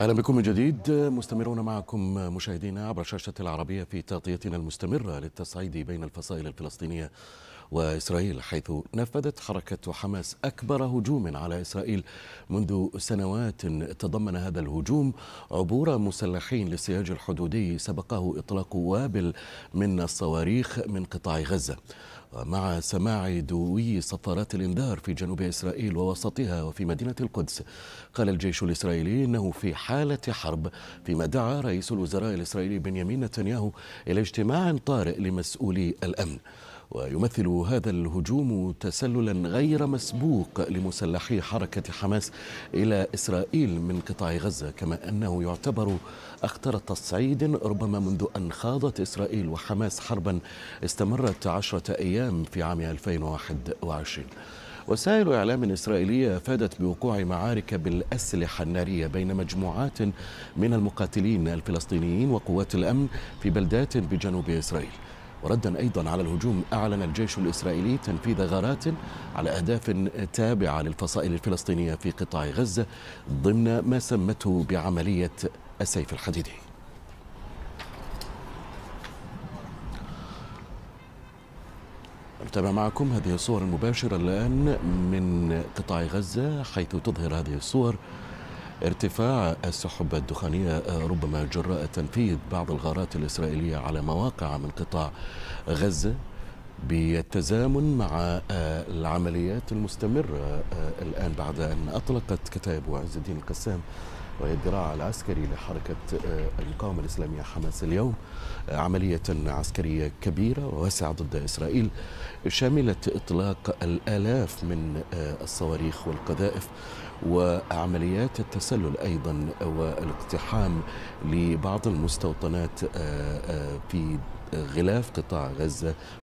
اهلا بكم من جديد مستمرون معكم مشاهدينا عبر شاشه العربيه في تغطيتنا المستمره للتصعيد بين الفصائل الفلسطينيه وإسرائيل حيث نفذت حركة حماس أكبر هجوم على إسرائيل منذ سنوات تضمن هذا الهجوم عبور مسلحين للسياج الحدودي سبقه إطلاق وابل من الصواريخ من قطاع غزة مع سماع دوي صفارات الانذار في جنوب اسرائيل ووسطها وفي مدينه القدس قال الجيش الاسرائيلي انه في حاله حرب فيما دعا رئيس الوزراء الاسرائيلي بنيامين نتنياهو الى اجتماع طارئ لمسؤولي الامن ويمثل هذا الهجوم تسللا غير مسبوق لمسلحي حركة حماس إلى إسرائيل من قطاع غزة كما أنه يعتبر أخطر تصعيد ربما منذ أن خاضت إسرائيل وحماس حربا استمرت عشرة أيام في عام 2021 وسائل إعلام إسرائيلية أفادت بوقوع معارك بالأسلحة النارية بين مجموعات من المقاتلين الفلسطينيين وقوات الأمن في بلدات بجنوب إسرائيل وردا أيضا على الهجوم أعلن الجيش الإسرائيلي تنفيذ غارات على أهداف تابعة للفصائل الفلسطينية في قطاع غزة ضمن ما سمته بعملية السيف الحديدي نتابع معكم هذه الصور المباشرة الآن من قطاع غزة حيث تظهر هذه الصور ارتفاع السحب الدخانية آه، ربما جراء تنفيذ بعض الغارات الإسرائيلية على مواقع من قطاع غزة بالتزامن مع آه، العمليات المستمرة آه، الآن بعد أن أطلقت كتائب عز الدين القسام وهي الذراع العسكري لحركة آه، المقاومة الإسلامية حماس اليوم عملية عسكرية كبيرة وواسعة ضد إسرائيل شملت إطلاق الآلاف من الصواريخ والقذائف وعمليات التسلل أيضا والاقتحام لبعض المستوطنات في غلاف قطاع غزة